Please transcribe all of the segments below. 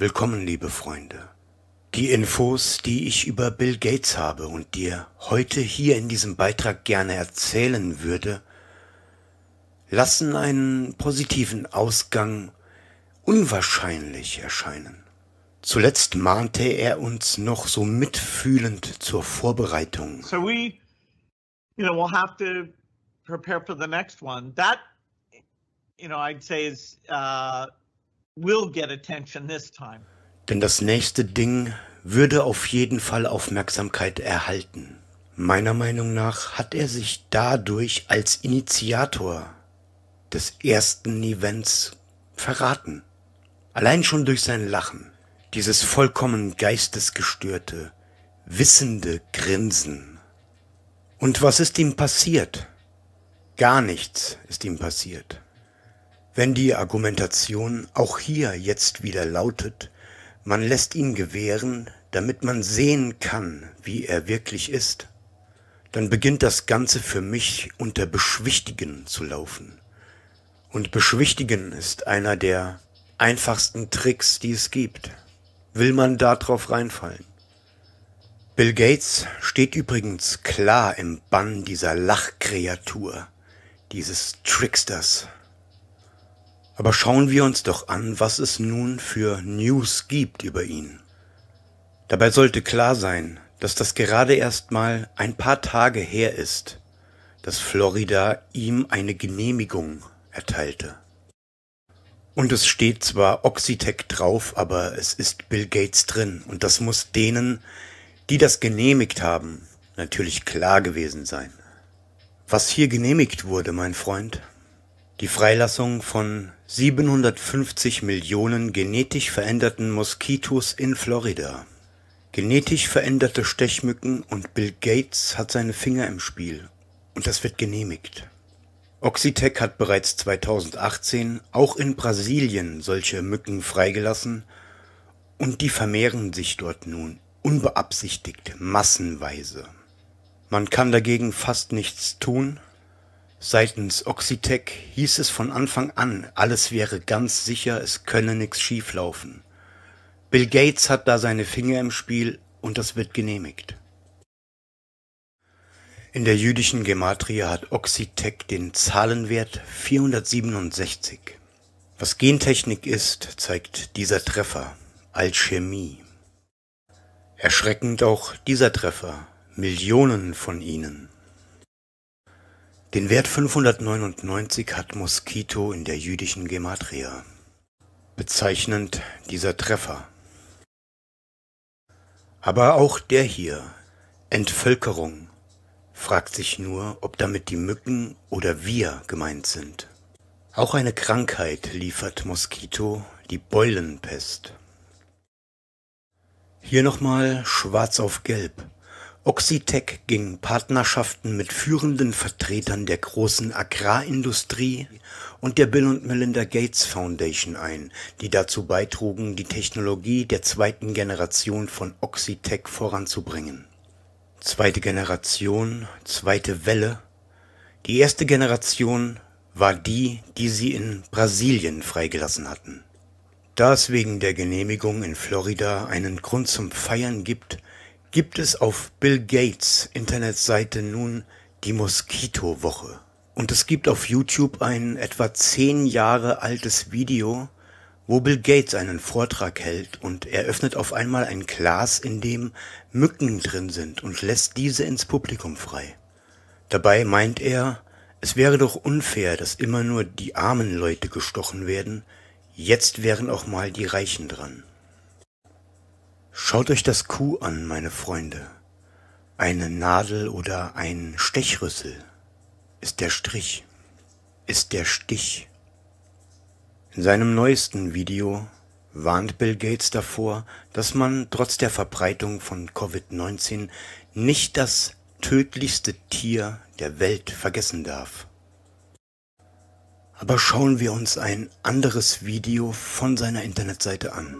Willkommen, liebe Freunde. Die Infos, die ich über Bill Gates habe und dir heute hier in diesem Beitrag gerne erzählen würde, lassen einen positiven Ausgang unwahrscheinlich erscheinen. Zuletzt mahnte er uns noch so mitfühlend zur Vorbereitung. So we, you know, we'll have to prepare for the next one. That, you know, I'd say is uh denn das nächste Ding würde auf jeden Fall Aufmerksamkeit erhalten. Meiner Meinung nach hat er sich dadurch als Initiator des ersten Events verraten. Allein schon durch sein Lachen, dieses vollkommen geistesgestörte, wissende Grinsen. Und was ist ihm passiert? Gar nichts ist ihm passiert. Wenn die Argumentation auch hier jetzt wieder lautet, man lässt ihn gewähren, damit man sehen kann, wie er wirklich ist, dann beginnt das Ganze für mich unter Beschwichtigen zu laufen. Und Beschwichtigen ist einer der einfachsten Tricks, die es gibt. Will man darauf reinfallen? Bill Gates steht übrigens klar im Bann dieser Lachkreatur, dieses Tricksters. Aber schauen wir uns doch an, was es nun für News gibt über ihn. Dabei sollte klar sein, dass das gerade erst mal ein paar Tage her ist, dass Florida ihm eine Genehmigung erteilte. Und es steht zwar Oxitec drauf, aber es ist Bill Gates drin und das muss denen, die das genehmigt haben, natürlich klar gewesen sein. Was hier genehmigt wurde, mein Freund, die Freilassung von 750 Millionen genetisch veränderten Moskitos in Florida. Genetisch veränderte Stechmücken und Bill Gates hat seine Finger im Spiel und das wird genehmigt. Oxitec hat bereits 2018 auch in Brasilien solche Mücken freigelassen und die vermehren sich dort nun unbeabsichtigt massenweise. Man kann dagegen fast nichts tun, Seitens Oxitec hieß es von Anfang an, alles wäre ganz sicher, es könne nichts schieflaufen. Bill Gates hat da seine Finger im Spiel und das wird genehmigt. In der jüdischen Gematrie hat Oxitec den Zahlenwert 467. Was Gentechnik ist, zeigt dieser Treffer, Alchemie. Erschreckend auch dieser Treffer, Millionen von ihnen. Den Wert 599 hat Moskito in der jüdischen Gematria. Bezeichnend dieser Treffer. Aber auch der hier, Entvölkerung, fragt sich nur, ob damit die Mücken oder wir gemeint sind. Auch eine Krankheit liefert Moskito, die Beulenpest. Hier nochmal schwarz auf gelb. Oxitec ging Partnerschaften mit führenden Vertretern der großen Agrarindustrie und der Bill und Melinda Gates Foundation ein, die dazu beitrugen, die Technologie der zweiten Generation von Oxitec voranzubringen. Zweite Generation, zweite Welle. Die erste Generation war die, die sie in Brasilien freigelassen hatten. Da es wegen der Genehmigung in Florida einen Grund zum Feiern gibt, gibt es auf Bill Gates Internetseite nun die Moskitowoche. Und es gibt auf YouTube ein etwa zehn Jahre altes Video, wo Bill Gates einen Vortrag hält und er öffnet auf einmal ein Glas, in dem Mücken drin sind und lässt diese ins Publikum frei. Dabei meint er, es wäre doch unfair, dass immer nur die armen Leute gestochen werden, jetzt wären auch mal die Reichen dran. Schaut euch das Kuh an, meine Freunde. Eine Nadel oder ein Stechrüssel ist der Strich, ist der Stich. In seinem neuesten Video warnt Bill Gates davor, dass man trotz der Verbreitung von Covid-19 nicht das tödlichste Tier der Welt vergessen darf. Aber schauen wir uns ein anderes Video von seiner Internetseite an.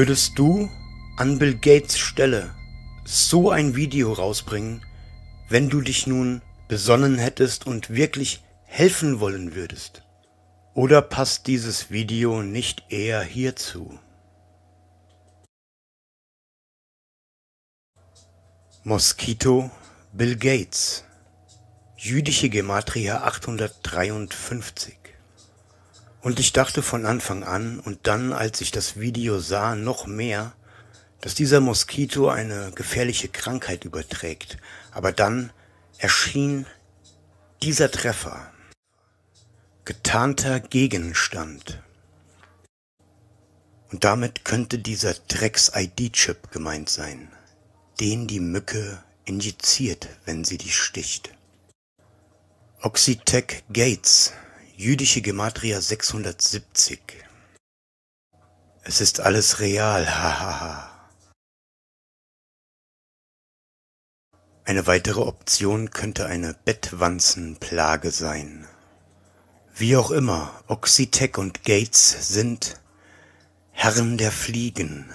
Würdest du an Bill Gates Stelle so ein Video rausbringen, wenn du dich nun besonnen hättest und wirklich helfen wollen würdest? Oder passt dieses Video nicht eher hierzu? Moskito Bill Gates Jüdische Gematria 853 und ich dachte von Anfang an und dann, als ich das Video sah, noch mehr, dass dieser Moskito eine gefährliche Krankheit überträgt. Aber dann erschien dieser Treffer. Getarnter Gegenstand. Und damit könnte dieser Drecks-ID-Chip gemeint sein, den die Mücke injiziert, wenn sie dich sticht. Oxitec Gates Jüdische Gematria 670. Es ist alles real, hahaha. eine weitere Option könnte eine Bettwanzenplage sein. Wie auch immer, Oxitec und Gates sind Herren der Fliegen.